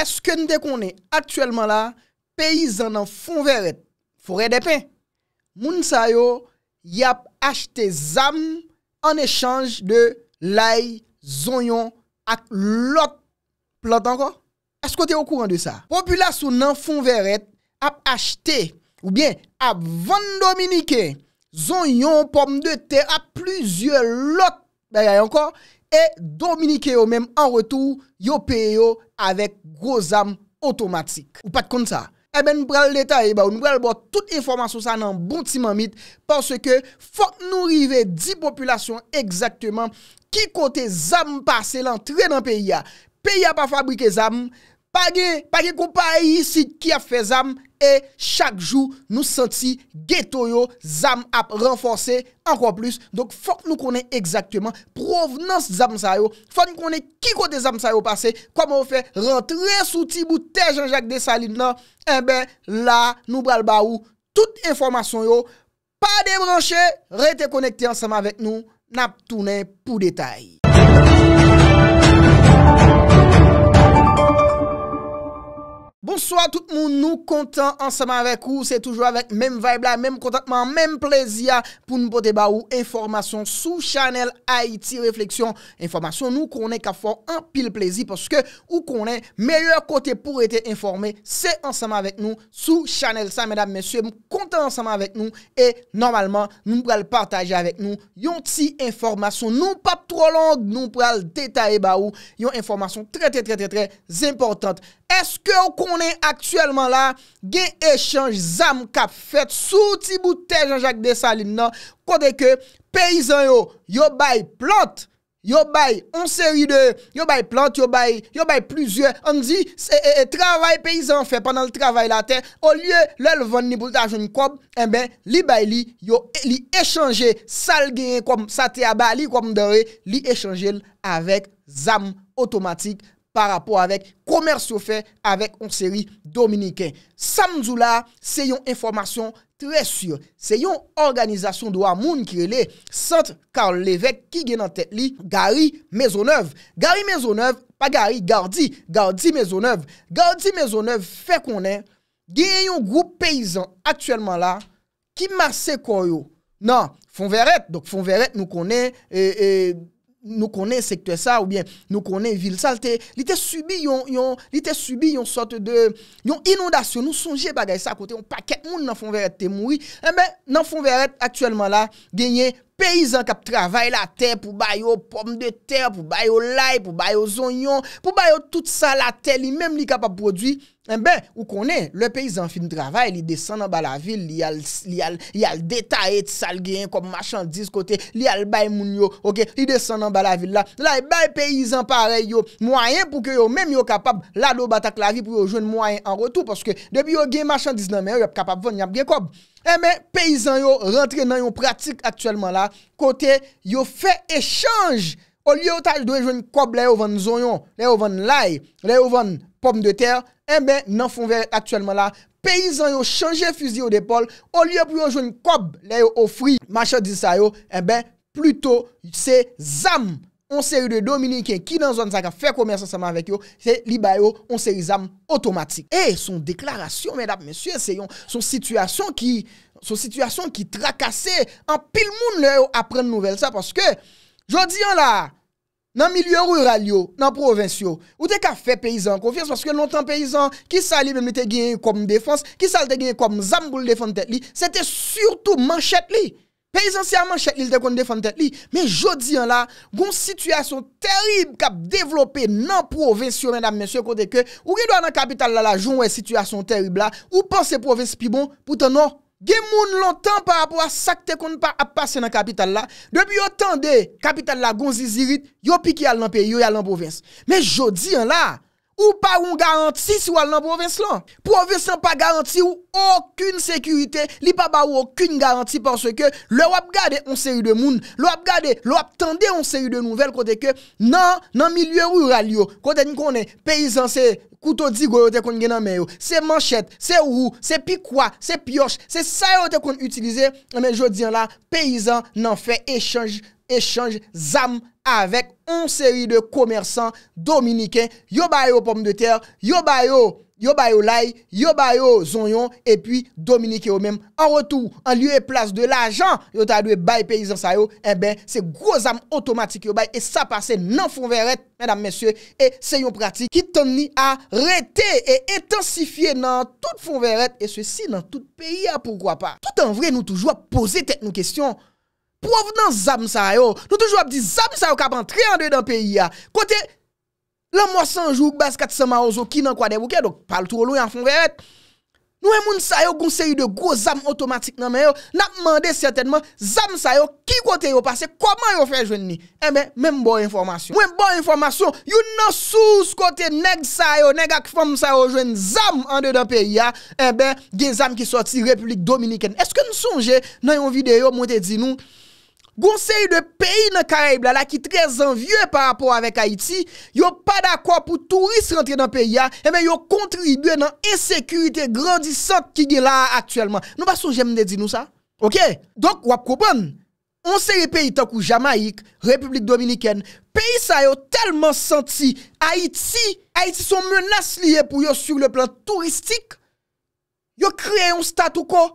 Eske nte konen aktuelman la, peyizan nan fon veret fure depen. Moun sa yo, yap achte zam en echange de lay, zonyon, ak lot. Plante anko? Eske o te okouren de sa? Popula sou nan fon veret ap achte ou bien ap vandominike zonyon, pom de te, ap plizye lot. Begay anko? E dominike yo menm an retou, yo peyo avek gro zam otomatik. Ou pat kon sa, e ben nou bral detay, nou bral bo tout informasyon sa nan bon timan mit, parce ke fok nou rive di populasyon ekzakteman ki kote zam pase lantre nan peyi ya. Peyi ya pa fabrike zam, Page kompa yi si ki a fe zam E chak jou nou senti geto yo Zam ap renforse Anko plus Donk fok nou konen exactyman Provenans zam sa yo Fok nou konen ki kote zam sa yo pase Koman ou fe rentre sou ti bouten Jean-Jacques Desalines nan E eh ben la nou bral ba ou Tout informasyon yo Pa de brancher Rete konekte ansama vek nou Nap tounen pou detay Bonsoir tout moun, nou kontan ansaman vek ou, se toujou avek menm vibe la, menm kontatman, menm plezi ya pou nou pote ba ou Informasyon sou chanel Haiti Reflexion Informasyon nou konen ka fwa an pil plezi, poske ou konen melyor kote pou ete informe Se ansaman vek nou sou chanel sa, menam mesye, mou kontan ansaman vek nou E normalman, nou mpral pataje avek nou Yon ti informasyon nou pap tro long, nou mpral detaye ba ou Yon informasyon tre tre tre tre tre zimportante Eske ou konen aktuelman la genyechange zam kap fet sou ti bouten janjak de salin nan kode ke peyizan yo yobay plant, yobay on seri de, yobay plant, yobay, yobay plusieurs. An di se e travay peyizan fe panan l travay la ten, ou liye l elvan ni boutajon koum, en eh ben li bay li yo li echange sal genye koum sa te abay li koum doye li echange l avek zam otomatik salin. pa rapor avèk komers yo fè avèk on seri dominikèn. Samzou la, se yon informasyon trè sur. Se yon organizasyon do amoun kirele, sant Karl Lévesque ki gen an tèt li, Gari Mezoneuve. Gari Mezoneuve, pa Gari, Gardi. Gardi Mezoneuve. Gardi Mezoneuve fè konen, gen yon goup peyizan aktuellement la, ki mase kon yo. Nan, Fonveret. Fonveret nou konen, e, euh, e, euh, e, Nou konen sektor sa ou bien nou konen vil salte, li te subi yon sort de yon inondasyon, nou sonje bagay sa kote, yon paket moun nan fon veret te moui. E ben nan fon veret aktuelman la genye peyizan kap travay la ten pou bayo pom de ten, pou bayo lay, pou bayo zonyon, pou bayo tout sa la ten li menm li kap ap produy. En eh ben, ou konen, le peyizan fin dravay, li desan nan bala vil, li al detaye ti sal gen, kop machan diz kote, li al bay moun yo, ok, li desan nan bala vil la. La, bay peyizan pare yo, mwayen pou ke yo men yo kapab, la lo batak la vi pou yo jwen mwayen an rotu, paske debi yo gen machan diz nan men, yo ap kapab von yon ap gen kop. En eh men, peyizan yo rentre nan yon pratik aktuelman la, kote, yo fe echange. O li yo tal doye jwen kop la yo von zon yon, la yo von lay, la yo von pom de terre, Ebe eh nan fonve aktuelman la, peyizan yo chanje fuzi yo depol, o liye pou yo jouni kob le yo ofri, eh machad disa yo, ebe, pluto se zam. On se yu de Dominik, ki nan zon sa ka fe koumerse saman vek yo, se li bayo, on se yu zam otomatik. E, eh, son deklarasyon, mèdap, mèsyon, se yon, son sitwasyon ki, son sitwasyon ki trakase, an pil moun le yo apren nouvel sa, paske, jodi yon la, nan milyon rural yo, nan provensyon, ou te ka fe peyizan konfyes, paske nou tan peyizan, ki sa li mwen te genye kom defans, ki sa li te genye kom zamboul defan tet li, se te surtout manchet li, peyizansi an manchet li, te kon defan tet li, men jodi an la, goun situasyon terib kap devlope nan provensyon, men dam mensyon kote ke, ou ki do an an kapital la la, joun wè situasyon terib la, ou pan se provensyon pi bon, pou te nou konfyes, Gen moun lontan pa apwa sakte kon pa apwa se nan kapital la Depi otan de kapital la gonzi zirit Yo piki al nan pe, yo al nan povens Men jodi an la Ou pa ou garanti sou al nan provins lan? Provins lan pa garanti ou Okun sekurite, li pa ba ou Okun garanti, porswe ke Le wap gade, on se yu de moun Le wap gade, le wap tende, on se yu de nouvel Kote ke nan, nan milye ou yu ralyo Kote ni konen, peyizan se Kouto di goyo te kon genan meyo Se manchet, se ou, se pikwa, se piyosh Se sayo te kon utilize Men jodi an la, peyizan nan fe Echange, echange, zam avèk on seri de komersan dominiken, yo bayo pom de ter, yo bayo, yo bayo lay, yo bayo zonyon, epwi dominiken yo menm an rotou, an liye plas de lajan, yo ta adwe bay peyizan sayo, e eh ben se groz am otomatik yo bay, e sa pase nan fon veret, menam mensye, e se yon pratik ki ton ni a rete, e etansifiye nan tout fon veret, e se si nan tout peyi a, poukwa pa. Tout an vre nou toujwa pose tek nou kesyon, Pou av nan zam sa yo, nou toujou ap di zam sa yo kap antre an dey dan peyi ya. Kote, lan mwosan jouk bas katisama ouzo ki nan kwa dey wouke, dok pal tou lou yon fon vey wet. Nou e moun sa yo goun seri de gwo zam otomatik nan men yo, nan mande certainman zam sa yo ki kote yo pase, koman yo fe jwen ni? Ebe, eh men mbou informasyon. Men mbou informasyon, yon nan sous kote neg sa yo, neg ak fom sa yo jwen zam an dey dan peyi ya, ebe, eh gen zam ki sorti Republik Dominiken. Eske nou sonje nan yon videyo mwote di nou, Gon se yu de peyi nan Karebla la ki trez an vie par rapport avek Haiti, yo pa da kwa pou touriste rentre nan peyi ya, e men yo kontribuye nan esekurite grandisant ki gen la aktuelman. Nou ba sou jemne di nou sa? Ok, donk wap kopan. On se yu peyi tankou Jamaik, Republik Dominiken, peyi sa yo telman senti, Haiti, Haiti son menas liye pou yo sur le plan touristik, yo kreye yon statou ko?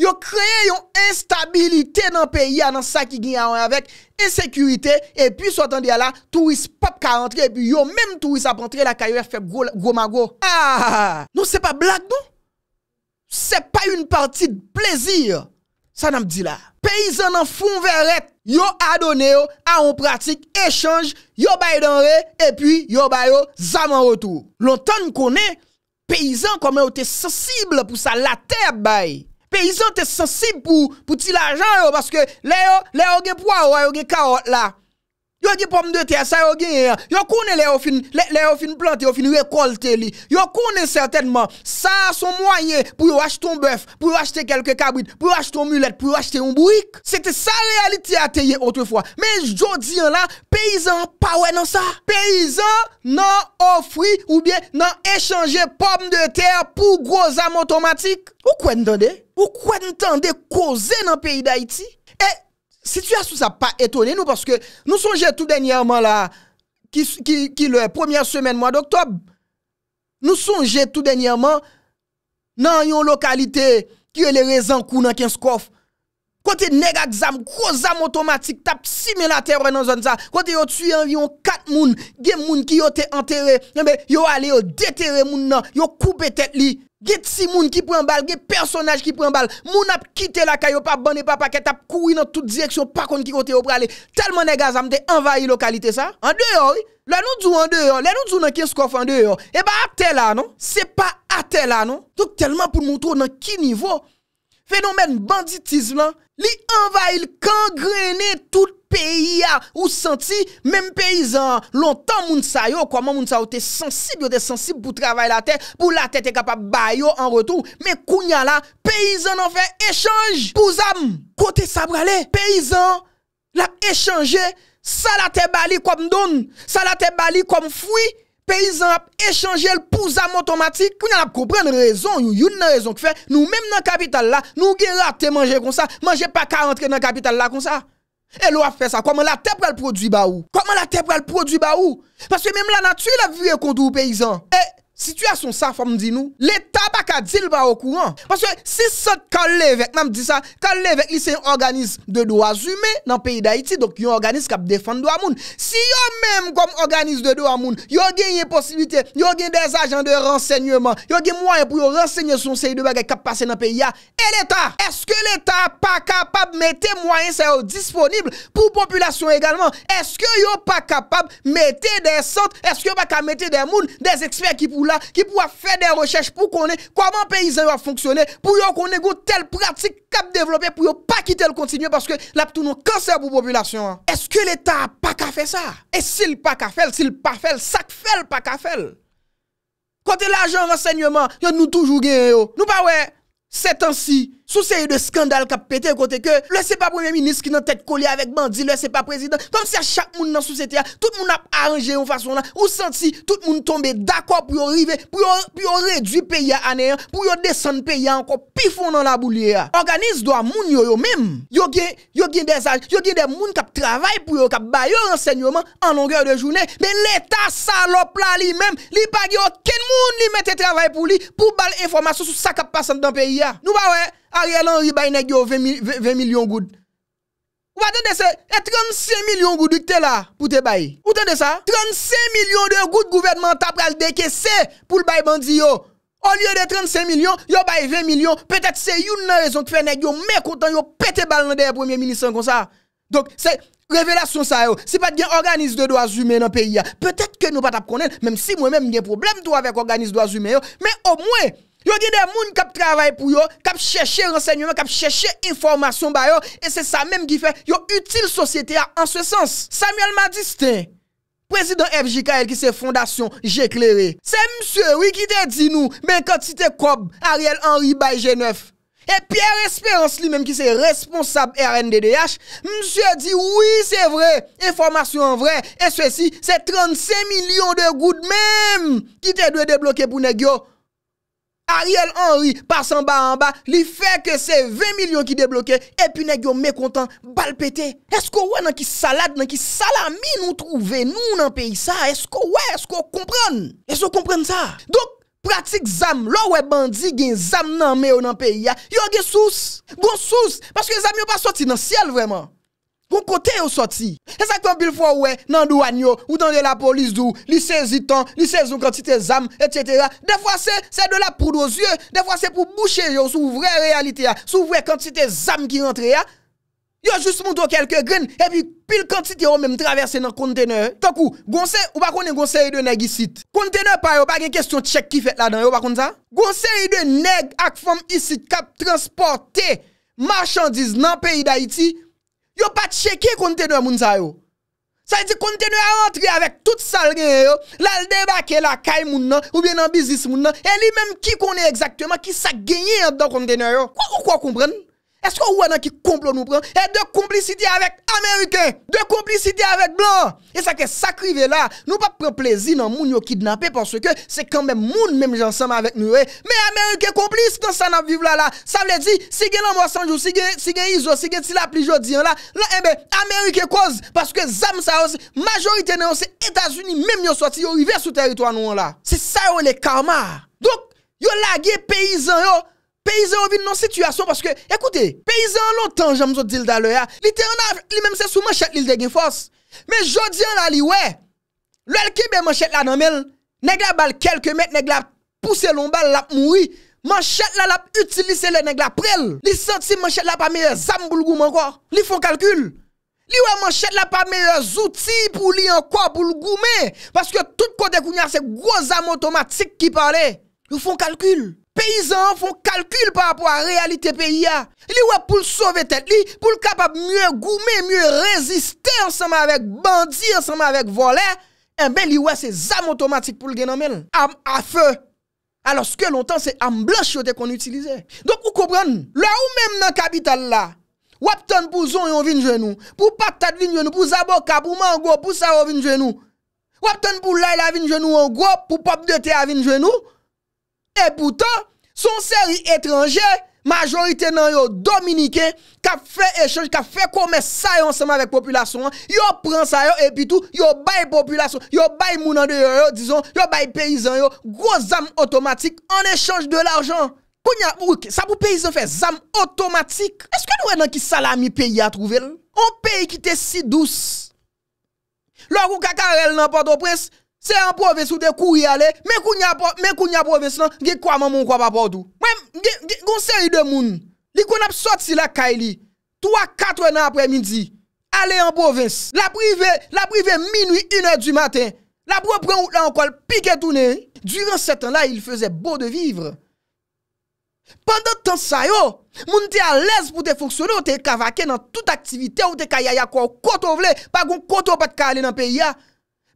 Yo kreye yon instabilite nan peyi anan sa ki gini anan avek, e sekurite, e pi sou atan di ala, tou wis pop ka antre, e pi yo menm tou wis ap antre la kayo e feb goma go. Ha ha ha. Non se pa blak non? Se pa yon parti de plezir. Sa nanm di la. Peyizan nan foun verret, yo adone yo anon pratik, e chanj, yo bay dan re, e pi yo bay yo zaman rotou. Lon tan konen, peyizan koman yo te sensible pou sa la teb baye. Paysan est sensible pour pour ti l'argent parce que les les ont yo gen des carottes. gen carotte là yo gen pomme de terre ça yo gen yo connaît les fin les fin planter fin récolter li yo certainement ça son moyen pour acheter un bœuf pour acheter quelques cabrites pour acheter un mulette pour acheter un bouic c'était ça réalité à autrefois mais jodi hein, là paysan pas ouais dans ça paysan non fruits ou bien non échanger pommes de terre pour gros armes automatiques ou quoi entendez Ou kwen tan de kozen nan peyi da iti? E, eh, situasyon sa pa etone nou, paske nou sonje tout denyaman la, ki le premier semen mwad oktob, nou sonje tout denyaman nan yon lokalite ki yo le rezan kou nan kens kof. Kote nega gzam, kou zam otomatik, tap sime la terre nan zon sa, kote yo tuyen yon kat moun, gen moun ki yo te enterre, yo ale yo deterre moun nan, yo koupe tet li. ge tsi moun ki pren bal, ge personaj ki pren bal, moun ap kite la kayo pa, ban e papa ke tap koui nan tout direksyon, pa kon ki kote yo prale, talman e gaz am de envayi lokalite sa, an deyo, la nou djou an deyo, la nou djou nan kens kof an deyo, e ba ate la non, se pa ate la non, touk talman pou moun trou nan ki nivou, fenomen banditisme lan, Li anva il kangrene tout peyi ya ou senti menm peyizan. Lontan moun sa yo, kwa man moun sa yo te sensib yo, te sensib pou travay la te, pou la te te kapab bay yo an retou. Men kounya la, peyizan an fe echange pou zam. Kote sabralè, peyizan la echange, sa la te bali kom don, sa la te bali kom fwi. Peyizan ap echanje el pou zam otomatik, kwen yon ap kompren rezon, yon yon nan rezon ki fè, nou mèm nan kapital la, nou gen rate manje kon sa, manje pa ka rentre nan kapital la kon sa. E lo ap fè sa, koman la tep wèl prodwi ba ou? Koman la tep wèl prodwi ba ou? Paske mèm la natuè la vyè kontou peyizan. E... Situasyon sa fom di nou L'Etat pa ka dil pa wakou an Si sot kan l'Evek Kan l'Evek li se yon organize De doa zume nan peyi da iti Si yon menm kom organize de doa moun Yon genye posibite Yon genye des ajan de renseñyeman Yon genye mwanyen pou yon renseñye Son sey de bagay kap pase nan peyi ya E l'Etat, eske l'Etat pa kapab Mete mwanyen se yon disponible Pou populasyon egalman Eske yon pa kapab mette de sent Eske yon pa ka mette de moun Des eksper ki pou ki pou a fè de rechèche pou konè kwa man peyizè yo a fonksyonè pou yo konè gò tel pratik kap devlopè pou yo pa ki tel kontinye paske la ptounon kansè pou populasyon eske l'Etat pa ka fè sa? e sil pa ka fèl, sil pa fèl, sak fèl pa ka fèl kontè la jan rasegnèman yo nou toujou gen yo nou pa wè, sè tan si sous série de scandales qui a pété côté que le c'est pas premier ministre qui n'a tête collée avec bandit le c'est pas président comme si à chaque monde dans société tout le monde a arrangé une façon là ou senti tout le monde tombé d'accord pour arriver pour pour réduire pays à néant pour descendre pays encore plus fond dans la boule organise doit moun yo yo même yo gen yo gen des âges yo gen des moun qui travaillent pour yo qui baillent enseignement en longueur de journée mais l'état salope là lui-même li pas aucun moun li mette travail pour lui pour bal information sur ça qui passe dans pays nous bah ouais Ariel Henry bay nek yo 20 milyon goud. Ou atende se, e 35 milyon goud yon te la pou te bay. Ou atende sa, 35 milyon de goud gouvernemental deke se pou l bay bandi yo. Ou lye de 35 milyon, yo bay 20 milyon. Petet se yon nan rezon te fe nek yo, me kontan yo pete balande e premier milisan kon sa. Donk se, revelasyon sa yo. Si pat gen organize de doaz humen nan peyi ya, petet ke nou pat ap konen, menm si mwen menm gen problem to avek organize doaz humen yo, menm ou mwen, Yo a des moun kap travaillent pour yo, kap cherche renseignement, kap cherche information ba yo et c'est ça même qui fait yo utile société en ce sens. Samuel Madistin Président FJKL qui c'est fondation J'éclairé. C'est monsieur oui qui te dit nous mais te cob Ariel Henry Baye G9. Et Pierre Espérance lui-même qui c'est responsable RNDDH, monsieur dit oui, c'est vrai, information en vrai, et ceci, c'est 35 millions de gouttes même qui te doit débloquer pour négocier. Ariel Henry, pasan ba an ba, li feke se 20 milyon ki debloke, epi ne gyo me kontan, bal pete. Esko wè nan ki salade, nan ki salami nou trouve nou nan peyi sa? Esko wè? Esko kompran? Esko kompran sa? Dok, pratik zam, lo wè bandi gen zam nan meyo nan peyi ya, yo ge sous, gon sous, paske zam yo pa soti nan siel vreman. Gon kote yo soti. E sa kon pil fwa we nan douan yo, ou nan de la polis dou, li seziton, li sezon kantite zam, et cetera. De fwa se, se de la prou do zye, de fwa se pou boucher yo sou vre realite ya, sou vre kantite zam ki rentre ya. Yo just moun tou kelke grin, e pi pil kantite yo menm traverse nan konteneur. Tonkou, gonsen, ou bako ne gonsen yi de neg isit? Konteneur pa yo, bagen kestyon tchek ki fet la dan, yo bakon ta? Gonsen yi de neg ak fom isit kap transporte marchandiz nan peyi da iti, Yo pa cheke kontenwe moun sa yo. Sa yi di kontenwe a rentri avek tout sal genye yo. Lal debake la kay moun nan. Ou bien nan bizis moun nan. Eni menm ki konen exaktwema ki sa genye ap dan kontenwe yo. Kwa kwa kwen? Esko ou anan ki komplo nou pren? E de kompliciti avek Amerike! De kompliciti avek blan! E sa ke sakri ve la, nou pa pren plezi nan moun yo kidnapé Panswe ke se kanmen moun menm jansama avek nou e Me Amerike komplici nan sanap viv la la Sa vle di, si gen nan mwasanjou, si gen izo, si gen ti la plijodiyan la La ebe, eh Amerike koz! Panswe ke zam sa non, yo, majorite nan yo se Etasuni menm yo swati yo rive sou teritwa nou an la Se sa yo le karma! Dok, yo lage peyizan yo! peyize ouvi nan sityasyon paske, ekoute, peyize an lontan jam zo dil da lo ya, li te an la, li menm se sou man chet li l degen fos, men jodi an la li we, lel ki be man chet la nan mel, neg la bal kelke met, neg la puse lon bal lap moui, man chet la lap utilise le neg la prel, li senti man chet la pa meye zam boulgou man kor, li fon kalkul, li we man chet la pa meye zouti pou li an kor boulgou me, paske tout kode kounya se gwo zam otomatik ki pale, li fon kalkul. Peyizan an fon kalkyl pa apwa realite peyi ya. Li wè pou l sove tet li, pou l kapap mye goume, mye reziste ansama avèk bandi, ansama avèk volè, enbe li wè se zanm otomatik pou l genomen. Am afe, aloske lontan se am blan chyote kon utilize. Donk ou koubran, la ou mem nan kapital la, wap ton pou zon yon vin jenou, pou patat vin jenou, pou zaboka, pou mango, pou sarou vin jenou, wap ton pou lay la vin jenou, pou pop de te avin jenou, E poutan, son seri etranje, majorite nan yo dominiken, ka fè ekchanj, ka fè kome sa yon seman vek populasyon an, yo pran sa yo, epi tout, yo bay populasyon, yo bay mounan de yo yo, dison, yo bay peyizan yo, gro zanm otomatik, an ekchanj de l'ajan. Kou nyan, wouke, sa pou peyizan fè zanm otomatik. Eske nou enan ki salami peyi a trouvel? On peyi ki te si douz. Lò kou kaka rel nan porto pres, Se an pouvens ou te kouye ale, men kou nye pouvens nan, ge kwa mamon kwa pa pòdou. Mwen, gounse yi de moun, li kon ap sot si la kaili, 3-4 nan apre midi, ale an pouvens. La prive, la prive minwi 1 e du maten, la pouven ou la an kol pike tounen, duran set an la il fese bo de vivre. Pendan tan sayo, moun te alèz pou te foksyonou, ou te kavake nan tout aktivite, ou te kaya yako ou koto vle, pa goun koto pat kaili nan peyi ya.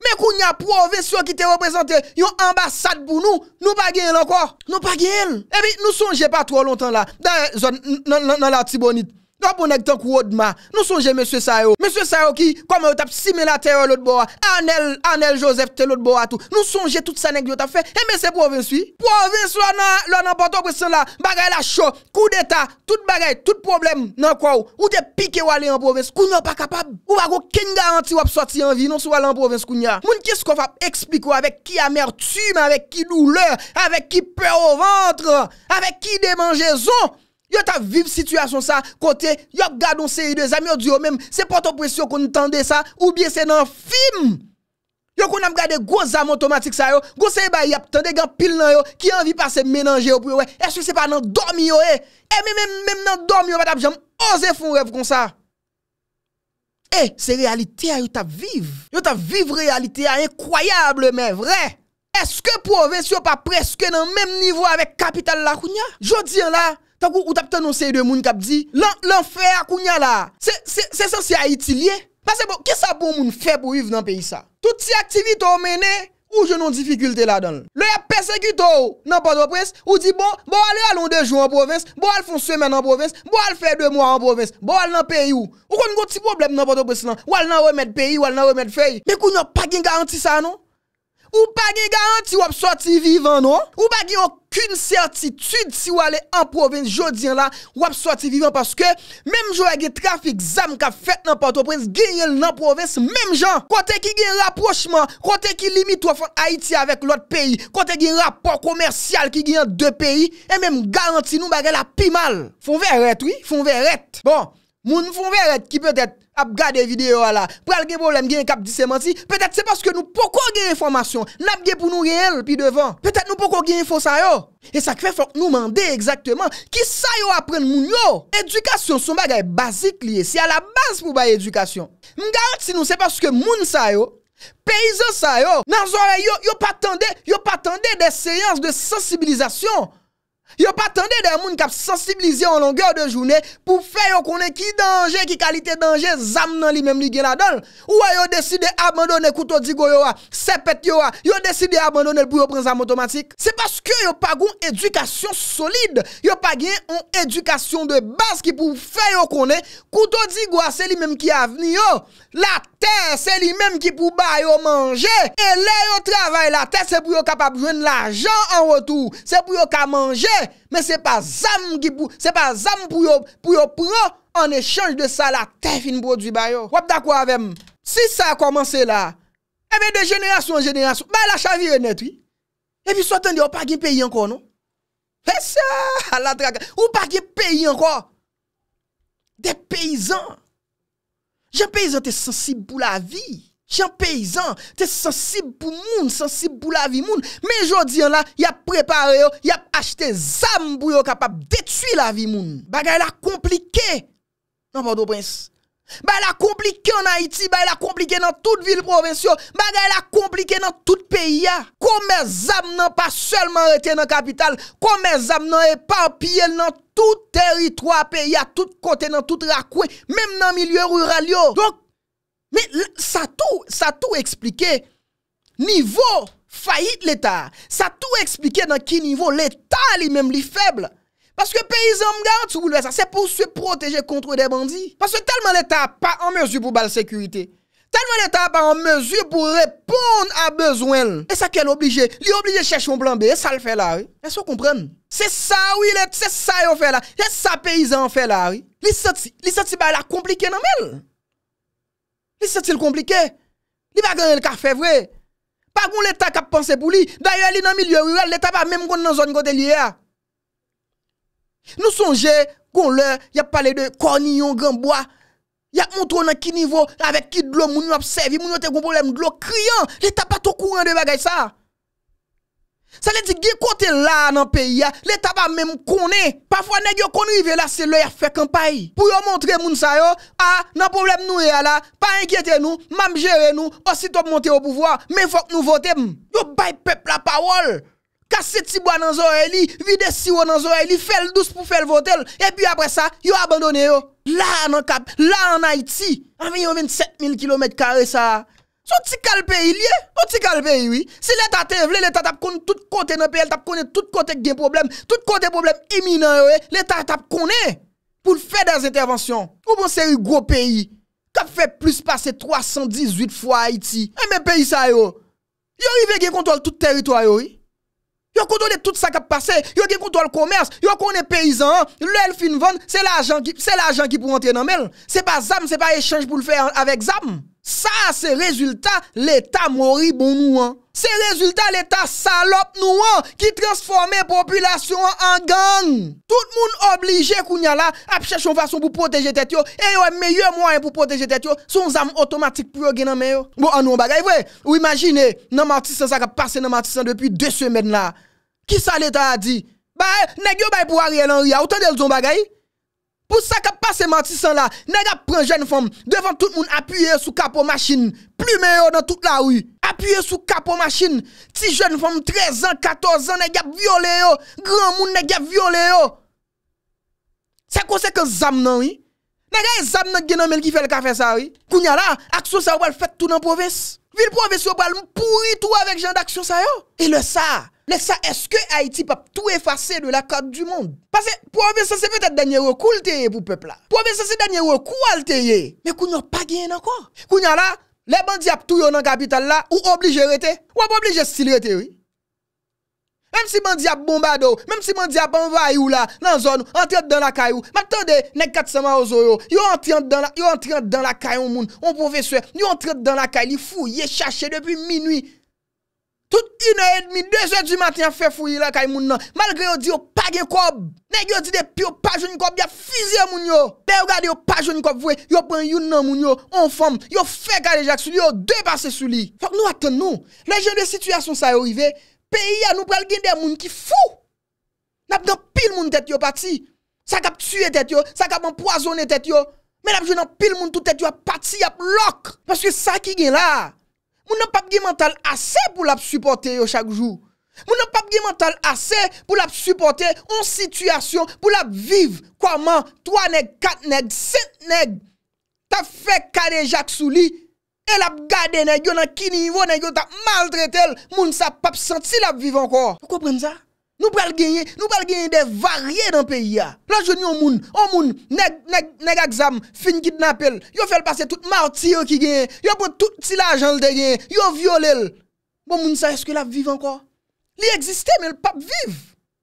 Mè kou nya pou ouve sou ki te reprezentè, yon ambasad pou nou, nou pa gen lankor. Nou pa gen. Ebi, nou sonje patou ou lontan la, nan la tibonite. Nan pou nek tan kou odman, nou sonje M. Sayo. M. Sayo ki, kou me ou tap similatero lout bo a, Anel, Anel Joseph te lout bo a tou, nou sonje tout sa nek diot ap fe, e eh, me se Provence fi. Provence ou nan, lan anpato presen la, bagay la chou, kou deta, tout bagay, tout problem nan kwa ou, ou te pike ou ale en Provence, kou nyo pa kapab. Ou wakou ken garanti wap soti anvi, non se wale en Provence kou nyo. Moun kis kou fap, eksplik ou, avek ki amertume, avek ki louleur, avek ki pe ou ventre, avek ki deman Yo ta vive situasyon sa, kote, yo gade un seri de zami yo diyo menm, se porto presyo kon tende sa, ou bie se nan film. Yo kon nan gade gwo zami otomatik sa yo, gwo seri ba yap tende gen pil nan yo, ki anvi pa se menanje yo pou yo wey, eswe se pa nan dormi yo wey, e men men men nan dormi yo batap, jam oze foun rev kon sa. E, se realite a yo ta vive, yo ta vive realite a, enkroyable men, vre. Eske pou ove si yo pa preske nan menm nivou avek kapital la kounya? Jodi an la, Tak ou ou tapte nou sey de moun kap di, l'anfer akounya la. Se san si a itilye. Pase bo, ke sa bon moun feb ou yiv nan peyi sa? Touti aktivite ou mene, ou jenon difikulte la don? Le ya perseguito ou nan patopres? Ou di bon, bo alè alon dejou an province? Bo al fon semen an province? Bo al fey de mou an province? Bo al nan peyi ou? Ou kon go ti problem nan patopres nan? Wal nan we met peyi, wal nan we met fey? Men koun yo pagin garanti sa nou? Ou pa gen garanti wap soti vivan nou? Ou pa gen akoun certitude si wale an provins jodin la wap soti vivan Paske menm jwa gen trafik zam ka fet nan patoprens genye l nan provins menm jan Kote ki gen raprochman, kote ki limit wafan Haiti avek l ot peyi Kote ki gen rapor komersyal ki gen yon de peyi E menm garanti nou ba gen la pi mal Fon ve ret oui, fon ve ret Bon Moun foun ver et ki pet et ap gade videyo ala, pral gen problem gen kap disementi, pet et se paske nou pokon gen informasyon, nab gen pou nou reel pi devan. Pet et nou pokon gen info sayo. E sa kwe fok nou mande exactement ki sayo apren moun yo. Edukasyon sou bagay basik liye, si a la bas pou bay edukasyon. Mga ati nou se paske moun sayo, peyzo sayo, nan zore yo, yo patande, yo patande de seyans de sensibilizasyon. Yo pa tende den moun kap sensibilize An langer de jounen pou fe yo konen Ki denje, ki kalite denje Zamen nan li menm li gena don Ou a yo deside abandone koutou di go yo a Sepet yo a, yo deside abandone Pou yo pren zam otomatik Se baske yo pa goun edukasyon solide Yo pa gen yon edukasyon de bas Ki pou fe yo konen Koutou di go a se li menm ki avni yo La ten se li menm ki pou ba yo manje E le yo travay la ten Se pou yo kapap ven la jan an rotou Se pou yo ka manje Men se pa zam ki pou Se pa zam pou yo pou yo pou yo An e chanj de sa la te fin pou yo dvi bayo Wap da kwa avem Si sa a komanse la Ebe de jenerasyon jenerasyon Ba la chanvi re netri Ebi sotande ou pa gen peyi anko nou Ou pa gen peyi anko De peyizan Gen peyizan te sensib pou la vi chan peyizan, te sensib pou moun, sensib pou la vi moun, men jodi an la, yap prepare yo, yap achete zam pou yo kapap detui la vi moun. Bagay la komplike, nan bando prens, bagay la komplike an Haiti, bagay la komplike nan tout vil provensyo, bagay la komplike nan tout peyi ya, konmer zam nan pa selman rete nan kapital, konmer zam nan epampye nan tout teritro a peyi ya, tout kote nan tout rakwe, men nan milye rural yo. Donk, Mais ça tout, ça tout expliqué niveau faillite l'État. Ça tout expliqué dans quel niveau l'État lui-même lui faible. Parce que paysan garde ça, c'est pour se protéger contre des bandits. Parce que tellement l'État pas en mesure pour la sécurité. Tellement l'État pas en mesure pour répondre à besoin. Et ça qu'elle est obligé. Il est obligé de chercher un plan B. ça le fait là, oui. Est-ce qu'on comprend? C'est ça, oui, c'est ça il fait là. C'est ça paysan fait là, oui. Les sorti, les sorti, bah, la compliqué dans Li se til komplike? Li bagay el ka fevwe? Pa goun letak ap panse pou li? Daye li nan milieu rural, letak pa mèm goun nan zon goun delye ya? Nou sonje goun lè, ya pale de kornillon, gwanboa, ya mouton nan ki nivou, avek ki dlo moun yo apsevi, moun yo te goun bolem dlo, kriyan, letak pa to kouren de bagay sa? Sa lè di ge kote la nan peyi ya, lè taba mèm konè. Pafwa neg yo konri ve la, se lè ya fek an pay. Pou yo montre moun sa yo, a, nan problem nou e ala, pa enkyete nou, mam jere nou, osi top monte yo pouvwa, mè fok nou vote m. Yo bay pep la pawol. Kase tibwa nan zore li, vide siwo nan zore li, fel douz pou fel vote l, e pi apre sa, yo abandone yo. La nan kap, la nan Haiti, an venyon 27000 km2 sa a. So ti kal peyi liye? O ti kal peyi wii? Se lè ta te vle, lè ta tap kon tout kote nan peyi, lè tap kon tout kote gen problem, tout kote problem imminent wii, lè ta tap konè pou l'fè dans intervansyon. O bon seri, gro peyi, kap fè plus pasè 318 fwa Haiti. Mè peyi sa yo? Yori ve gen kontrol tout teritoryo wii? Yo contrôle tout ça qui a passé, yo qui contrôle le commerce, yo connaît paysan, paysans, fin vend c'est l'argent qui c'est l'argent qui pour entrer dans mel. C'est pas zam, c'est pas échange pour le faire avec zam. Ça c'est résultat l'état moribond bon nous. Hein. C'est résultat l'État salope nous qui transforme la population en gang. Tout le monde obligé kounya là à chercher une façon pour protéger tête et le meilleur moyen pour protéger tête yo son arme automatique pour gagner main Bon on nous bagaille vrai. Vous imaginez dans Martissan ça qui passé dans depuis deux semaines là. Qui ça l'État a dit Bah nèg yo bay pour Ariel Henry, autant de bagay. Pou sa ka pase mati san la, nega pren jen fom, devan tout moun apye sou kapo machin, plume yo nan tout la wii. Apye sou kapo machin, ti jen fom 13 an, 14 an, nega viole yo, gran moun nega viole yo. Sa kon se ke zam nan wii? Nega e zam nan genan men ki fel ka fe sa wii? Kounya la, aksyon sa wabal fet tou nan proves. Vil proves wabal mpouri tou avek jen d'aksyon sa yo. E le sa... Lè sa, eske Haiti pap tou efase de la kade du moun? Pase, pou avè sa se fè tèt dènyèro, kou lteye pou pèpla? Pou avè sa se dènyèro, kou alteye? Mè kou nyon pa gen anko? Kou nyon la, lè bandi ap tou yon an kapital la, ou oblige rete? Ou ap oblige stil rete, oui? Mèm si bandi ap bombado, mèm si bandi ap envayou la, nan zon, entret dan la kayou, matode, nek katsama ozoyo, yon entret dan la, yon entret dan la kayoun moun, yon professeur, yon entret dan la kayou, li fou, ye chache depi minoui, Tout ino edmi, 2 zwe di maten ya fe fuyi la kay moun nan, malgre yo di yo pa gen kob, ne yo di de pi yo pa jouni kob ya fizye moun yo, ne yo gade yo pa jouni kob vwe, yo pen youn nan moun yo, on form, yo fe kare jak su li, yo de pase su li. Fak nou aten nou, lejen de situasyon sa yo ive, peyi ya nou prel gen de moun ki fou, nap nan pil moun tet yo pati, sa kap tue tet yo, sa kap moun poazone tet yo, men ap joun nan pil moun toutet yo pati yap lok, maske sa ki gen la, Moun nan pap gimental ase pou l ap supporte yo chak jou. Moun nan pap gimental ase pou l ap supporte yon situasyon pou l ap vive. Kwa man, 3 neg, 4 neg, 5 neg, ta fe kade jak sou li, e l ap gade neg, yon nan ki nivou, yon ta maldre tel, moun sa pap senti l ap vive ankor. Moun kwa pren za? Nou pral genye, nou pral genye de varye nan peyi ya. Lan jouni ou moun, ou moun, neg, neg, neg, neg aksam, fin gidnapel, yo fel pase tout mouti yo ki genye, yo pou tout ti la janl de genye, yo violel. Bon moun sa, eske la viv anko? Li egziste, men l pap viv.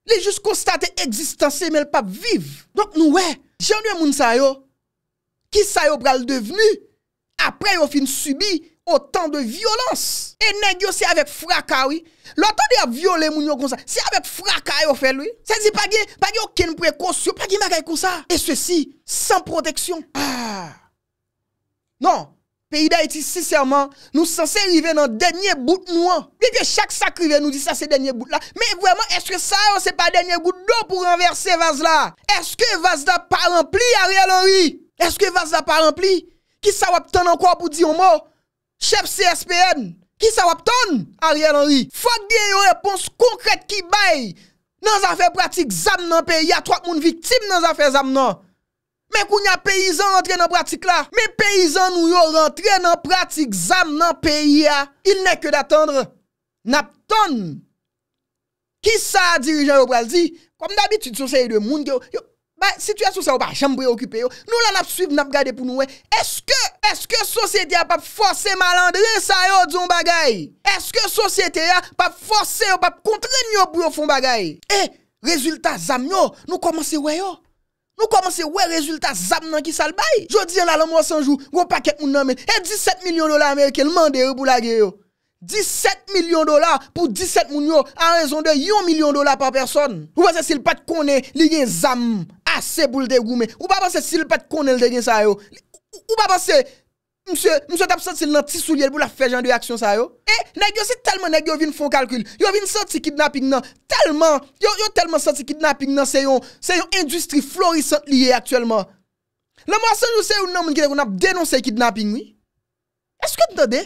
Li jous konstate egzistanse, men l pap viv. Donk nou we, jouni ou moun sa yo, ki sa yo pral deveni, apre yo fin subi, autant de violence. Et n'est-ce c'est avec fracas oui. L'autant de violer moun comme ça, c'est avec fracas oui. fait lui. C'est dit pas de, pas gen aucune précaution, pas qui bagay comme ça. Et ceci sans protection. Ah. Non, pays d'Haïti sincèrement, nous censés arriver dans le dernier bout de Et hein. que chaque sacrifice nous dit ça c'est dernier bout là. Mais vraiment est-ce que ça c'est pas dernier bout d'eau pour renverser vase là Est-ce que vase là pas rempli Ariel Henry Est-ce que vase là pas rempli Qui ça va encore pour dire un mot Chep CSPN, ki sa wap ton? Ariel Henry, fok gen yo repons konkret ki bay nan zafè pratik zam nan peyi ya, trok moun vitim nan zafè zam nan. Men kou nyan peyizan rentre nan pratik la, men peyizan nou yo rentre nan pratik zam nan peyi ya, il ne ke datondre nap ton. Ki sa dirijan yo braldi, kom dabitit sou seye de moun ki yo... Bay, situasyon sa yo pa chanm bwe okype yo, nou la nap suiv, nap gade pou nou wey, eske, eske sosyete a pap force malandre sa yo djon bagay? Eske sosyete a pap force yo, pap kontren yo bwe yo fon bagay? E, rezultat zam yo, nou komanse wey yo? Nou komanse wey rezultat zam nan ki salbay? Jodi an alam wos anjou, wopaket moun nomen, e 17 milyon dolar Ameriken mande yo pou la geyo. 17 milyon dolar pou 17 moun yo, an rezon de 1 milyon dolar pa person. Wos esil pat konen, li gen zam moun. Ase boul de goume, ou ba basse silpet konel de gen sa yo? Ou ba basse, msye, msye tap sati nan ti soulyel bou la fejan de aksyon sa yo? E, eh, neg yo se telman neg yo vin fon kalkil, yo vin sati kidnapping nan, telman, yo, yo telman sati kidnapping nan, se yon, se yon industri florissant liye aktuelman. Nan mwason yo se yon nan mwen gwen ap denonse kidnapping mi? Eske tnode?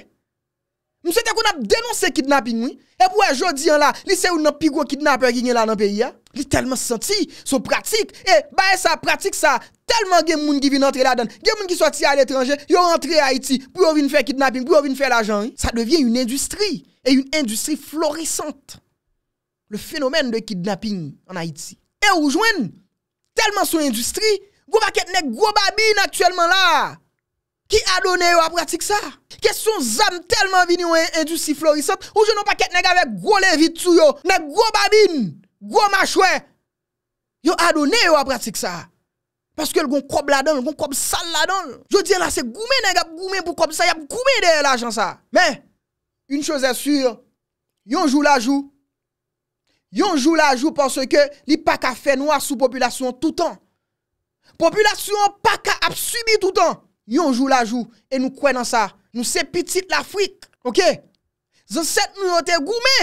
Mwen se te kon ap denonse kidnapping mwen, e pou e jodi an la, li se ou nan pigwa kidnapper genye la nan peyi ya, li telman soti, sou pratik, e bae sa pratik sa, telman gen moun givin antre la dan, gen moun ki soti al etranje, yo antre Haiti pou yo vin fè kidnapping, pou yo vin fè la jan, sa devyen yon industri, e yon industri florissante, le fenomen de kidnapping an Haiti. E ou jwen, telman sou industri, gwa baket nek gwa babin aktuellement la, Ki adonè yo a pratik sa? Kè son zanm telman vin yon endusiflorisant ou jenon pa ket nega vek gwo levit sou yo nek gwo babin, gwo machwe yo adonè yo a pratik sa paske yon kon kob la don, yon kon kob sal la don yo diye la se goume nega pou goume pou kob sa yon pou goume de la jan sa men, yon chose sur yon jou la jou yon jou la jou porsè ke li pa ka fè noua sou populasyon toutan populasyon pa ka ap subi toutan yon jou la jou, e nou kwen nan sa, nou se pitit la fwik, ok, zan set nou yote goume,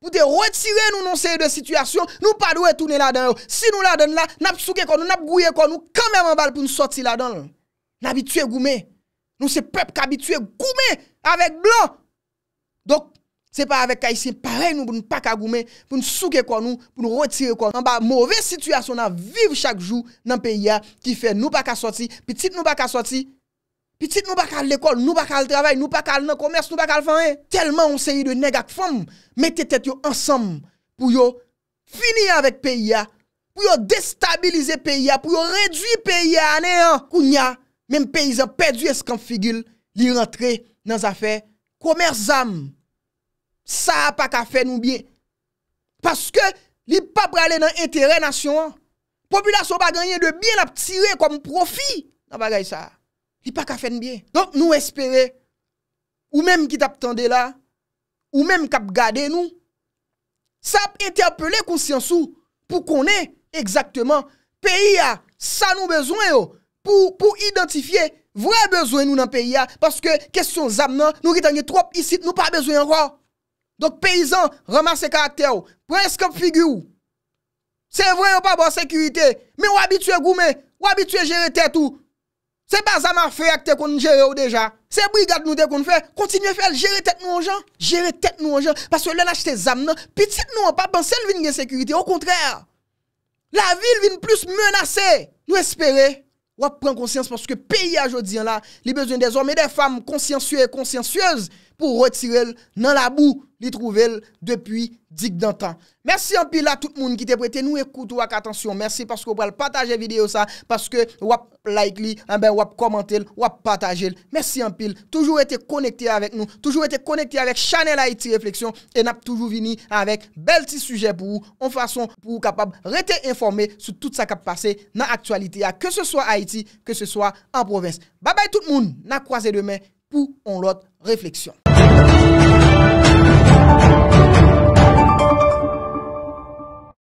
pwote retire nou nan se yode situasyon, nou pa dwe toune la den yo, si nou la den la, nap souke kon nou, nap gouye kon nou, kamenman bal pou nou soti la den, nabitue goume, nou se pep kabitue goume, avek blan, dok, se pa avek ka isi, parey nou pou nou paka goume, pou nou souke kon nou, pou nou retire kon, nan ba mouve situasyon nan, viv chak jou, nan pe ya, ki fe nou paka soti, pitit nou paka soti Pitit nou bakal l'ekol, nou bakal l'travay, nou bakal nan komers, nou bakal fanyen. Telman on seyi de negak fom, mette tet yo ansam pou yo fini avèk peyi ya, pou yo destabilize peyi ya, pou yo redwi peyi ya anè an. Kounya, menm peyizan pedye skan figil, li rentre nan zafè komers zam. Sa apak a fè nou biye. Paske li pa prale nan etere nasyon, populasyon ba ganyen de biye nap tire kom profi nan bagay sa. li pa ka fen biye. Donk nou espere, ou menm ki tap tende la, ou menm kap gade nou, sap ente ap pele konsyansou, pou konen, egzakteman, peyi ya, sa nou bezwen yo, pou identifiye, vwè bezwen nou nan peyi ya, paske, kesyon zam nan, nou ritanye trop isit, nou pa bezwen yo. Donk peyizan, ramase karakter yo, prez kap figy ou, se vwè yo pa ba sekurite, mi wabitwe goume, wabitwe jere tet ou, Se ba zama fwe ak te kon jere ou deja, se brigade nou te kon fwe, kontinye fwe al jere tet nou an jan, jere tet nou an jan, paswe lè lache te zam nan, pitit nou an pa, bansen vin gen sekurite, ou kontrèr, la vil vin plus menase, nou espere, wap pren konsyans, paske peyi ajo diyan la, li bezwen de zom, e de fam konsyansyè, konsyansyèz, pou retirel nan la bou li trouvel depuy dik dantan. Mersi anpil la tout moun ki te prete, nou ekoute wak atensyon. Mersi paske wap pataje video sa, paske wap like li, wap komante l, wap pataje l. Mersi anpil, toujou ete konekte avèk nou, toujou ete konekte avèk chanel Haiti Reflexyon en ap toujou vini avèk bel ti sujet pou ou, an fason pou ou kapab rete informe sou tout sa kap pase nan aktualite ya, ke se swa Haiti, ke se swa an provins. Babay tout moun, na kwaze demè pou on lot Reflexyon.